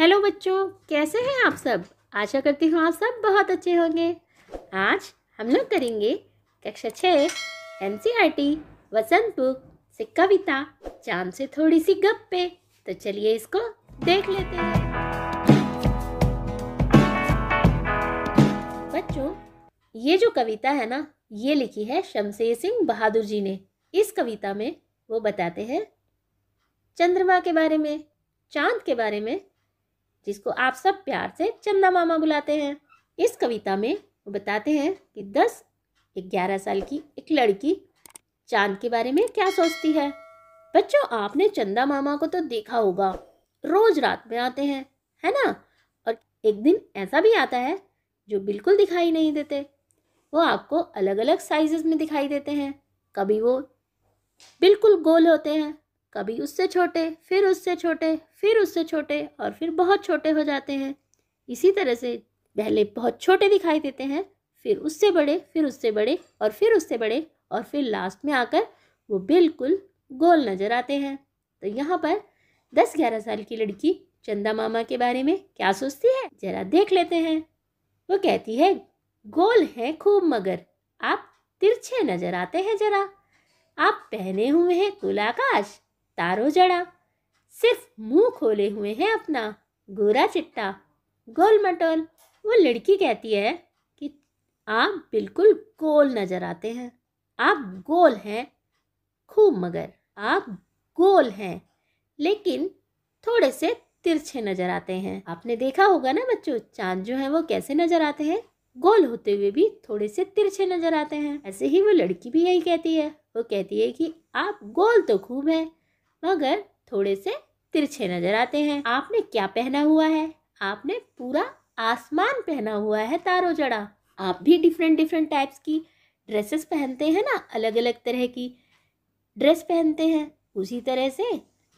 Hello बच्चों कैसे हैं आप सब आशा करती हूँ आप सब बहुत अच्छे होंगे आज हम लोग करेंगे कक्षा छः एन वसंत बुक से कविता चांद से थोड़ी सी गप्पे तो चलिए इसको देख लेते हैं बच्चों ये जो कविता है ना ये लिखी है शमशेर सिंह बहादुर जी ने इस कविता में वो बताते हैं चंद्रमा के बारे में चांद के बारे में जिसको आप सब प्यार से चंदा मामा बुलाते हैं इस कविता में वो बताते हैं कि दस ग्यारह साल की एक लड़की चांद के बारे में क्या सोचती है बच्चों आपने चंदा मामा को तो देखा होगा रोज रात में आते हैं है ना और एक दिन ऐसा भी आता है जो बिल्कुल दिखाई नहीं देते वो आपको अलग अलग साइजेस में दिखाई देते हैं कभी वो बिल्कुल गोल होते हैं कभी उससे छोटे फिर उससे छोटे फिर उससे छोटे और फिर बहुत छोटे हो जाते हैं इसी तरह से पहले बहुत छोटे दिखाई देते हैं फिर उससे बड़े फिर उससे बड़े और फिर उससे बड़े और फिर लास्ट में आकर वो बिल्कुल गोल नज़र आते हैं तो यहाँ पर दस ग्यारह साल की लड़की चंदा मामा के बारे में क्या सोचती है जरा देख लेते हैं वो कहती है गोल हैं खूब मगर आप तिरछे नजर आते हैं जरा आप पहने हुए हैं कुलाकाश तारो जड़ा सिर्फ मुंह खोले हुए हैं अपना गोरा चिट्टा गोल मटोल वो लड़की कहती है कि आप बिल्कुल गोल नज़र आते हैं आप गोल हैं खूब मगर आप गोल हैं लेकिन थोड़े से तिरछे नज़र आते हैं आपने देखा होगा ना बच्चों चांद जो है वो कैसे नज़र आते हैं गोल होते हुए भी थोड़े से तिरछे नज़र आते हैं ऐसे ही वो लड़की भी यही कहती है वो कहती है कि आप गोल तो खूब हैं मगर थोड़े से तिरछे नजर आते हैं आपने क्या पहना हुआ है आपने पूरा आसमान पहना हुआ है तारो जड़ा आप भी डिफरेंट डिफरेंट टाइप्स की ड्रेसेस पहनते हैं ना अलग अलग तरह की ड्रेस पहनते हैं उसी तरह से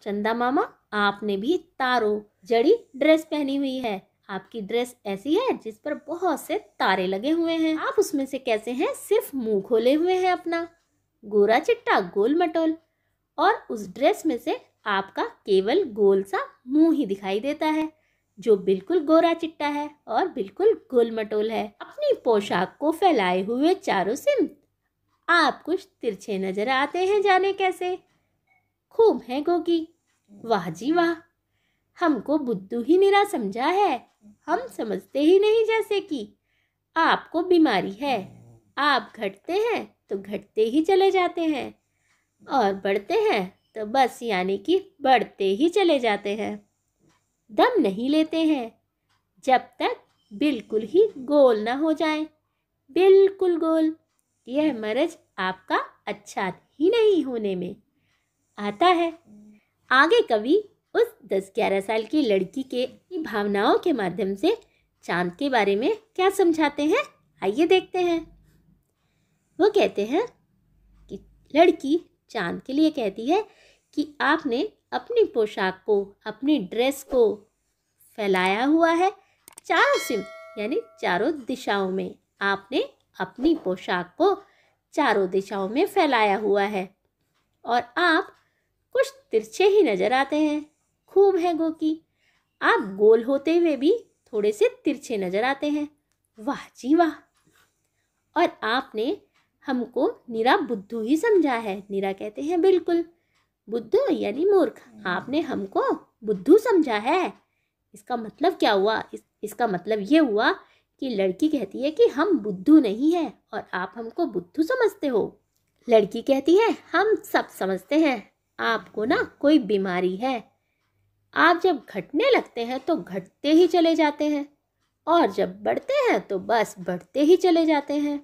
चंदा मामा आपने भी तारो जड़ी ड्रेस पहनी हुई है आपकी ड्रेस ऐसी है जिस पर बहुत से तारे लगे हुए हैं आप उसमें से कैसे हैं सिर्फ मुंह खोले हुए हैं अपना गोरा चिट्टा गोल मटोल और उस ड्रेस में से आपका केवल गोल सा मुंह ही दिखाई देता है जो बिल्कुल गोरा चिट्टा है और बिल्कुल गोल मटोल है अपनी पोशाक को फैलाए हुए चारों सिम आप कुछ तिरछे नजर आते हैं जाने कैसे खूब है गोगी वाह जी वाह हमको बुद्धू ही निरा समझा है हम समझते ही नहीं जैसे कि आपको बीमारी है आप घटते हैं तो घटते ही चले जाते हैं और बढ़ते हैं तो बस यानी कि बढ़ते ही चले जाते हैं दम नहीं लेते हैं जब तक बिल्कुल ही गोल ना हो जाए बिल्कुल गोल यह मरज आपका अच्छा ही नहीं होने में आता है आगे कवि उस दस ग्यारह साल की लड़की के भावनाओं के माध्यम से चांद के बारे में क्या समझाते हैं आइए देखते हैं वो कहते हैं कि लड़की चांद के लिए कहती है कि आपने अपनी पोशाक को अपनी ड्रेस को फैलाया हुआ है चारों सिम यानी चारों दिशाओं में आपने अपनी पोशाक को चारों दिशाओं में फैलाया हुआ है और आप कुछ तिरछे ही नज़र आते हैं खूब है गोकी आप गोल होते हुए भी थोड़े से तिरछे नज़र आते हैं वाह जी वाह और आपने हमको निरा बुद्धू ही समझा है निरा कहते हैं बिल्कुल बुद्ध यानी मूर्ख आपने हमको बुद्धू समझा है इसका मतलब क्या हुआ इस, इसका मतलब ये हुआ कि लड़की कहती है कि हम बुद्धू नहीं है और आप हमको बुद्धू समझते हो लड़की कहती है हम सब समझते हैं आपको ना कोई बीमारी है आप जब घटने लगते हैं तो घटते ही चले जाते हैं और जब बढ़ते हैं तो बस बढ़ते ही चले जाते हैं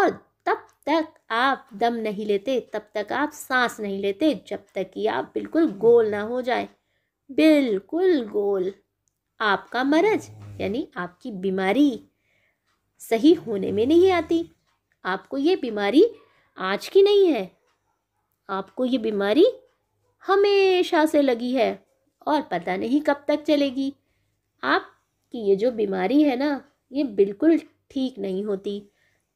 और तब तक आप दम नहीं लेते तब तक आप सांस नहीं लेते जब तक कि आप बिल्कुल गोल ना हो जाए बिल्कुल गोल आपका मरज यानी आपकी बीमारी सही होने में नहीं आती आपको ये बीमारी आज की नहीं है आपको ये बीमारी हमेशा से लगी है और पता नहीं कब तक चलेगी आपकी ये जो बीमारी है ना ये बिल्कुल ठीक नहीं होती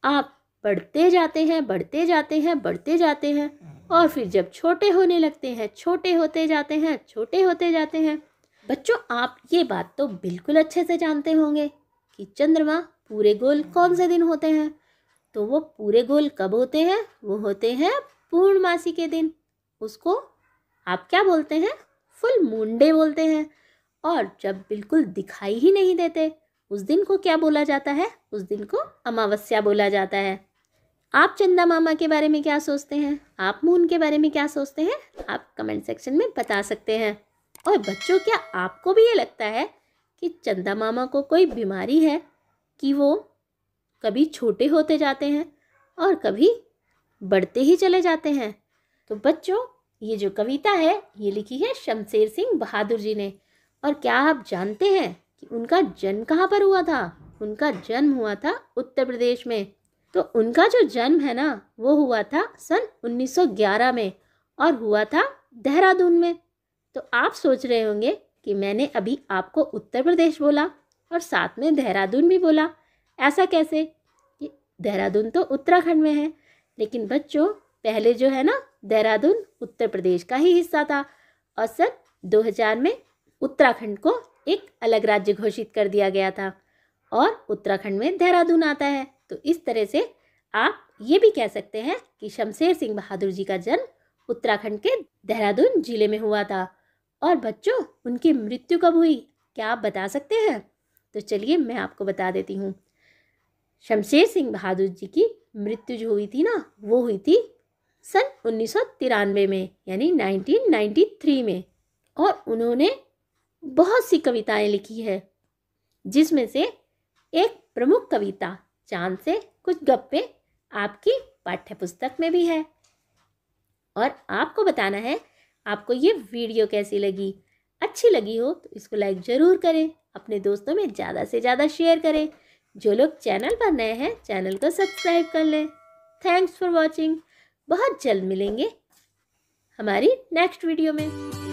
आप बढ़ते जाते हैं बढ़ते जाते हैं बढ़ते जाते हैं हम्म। और फिर जब छोटे होने लगते हैं छोटे होते जाते हैं छोटे होते जाते हैं बच्चों आप ये बात तो बिल्कुल अच्छे से जानते होंगे कि चंद्रमा पूरे गोल कौन से दिन होते हैं तो वो पूरे गोल कब होते हैं वो होते हैं पूर्णमासी के दिन उसको आप क्या बोलते हैं फुल मुंडे बोलते हैं और जब बिल्कुल दिखाई ही नहीं देते उस दिन को क्या बोला जाता है उस दिन को अमावस्या बोला जाता है आप चंदा मामा के बारे में क्या सोचते हैं आप मून के बारे में क्या सोचते हैं आप कमेंट सेक्शन में बता सकते हैं और बच्चों क्या आपको भी ये लगता है कि चंदा मामा को कोई बीमारी है कि वो कभी छोटे होते जाते हैं और कभी बढ़ते ही चले जाते हैं तो बच्चों ये जो कविता है ये लिखी है शमशेर सिंह बहादुर जी ने और क्या आप जानते हैं कि उनका जन्म कहाँ पर हुआ था उनका जन्म हुआ था उत्तर प्रदेश में तो उनका जो जन्म है ना वो हुआ था सन 1911 में और हुआ था देहरादून में तो आप सोच रहे होंगे कि मैंने अभी आपको उत्तर प्रदेश बोला और साथ में देहरादून भी बोला ऐसा कैसे कि देहरादून तो उत्तराखंड में है लेकिन बच्चों पहले जो है ना देहरादून उत्तर प्रदेश का ही हिस्सा था और सन 2000 में उत्तराखंड को एक अलग राज्य घोषित कर दिया गया था और उत्तराखंड में देहरादून आता है तो इस तरह से आप ये भी कह सकते हैं कि शमशेर सिंह बहादुर जी का जन्म उत्तराखंड के देहरादून जिले में हुआ था और बच्चों उनकी मृत्यु कब हुई क्या आप बता सकते हैं तो चलिए मैं आपको बता देती हूँ शमशेर सिंह बहादुर जी की मृत्यु जो हुई थी ना वो हुई थी सन उन्नीस में यानी 1993 में और उन्होंने बहुत सी कविताएं लिखी है जिसमें से एक प्रमुख कविता चांद से कुछ गप्पे आपकी पाठ्य पुस्तक में भी है और आपको बताना है आपको ये वीडियो कैसी लगी अच्छी लगी हो तो इसको लाइक ज़रूर करें अपने दोस्तों में ज़्यादा से ज़्यादा शेयर करें जो लोग चैनल पर नए हैं चैनल को सब्सक्राइब कर लें थैंक्स फॉर वॉचिंग बहुत जल्द मिलेंगे हमारी नेक्स्ट वीडियो में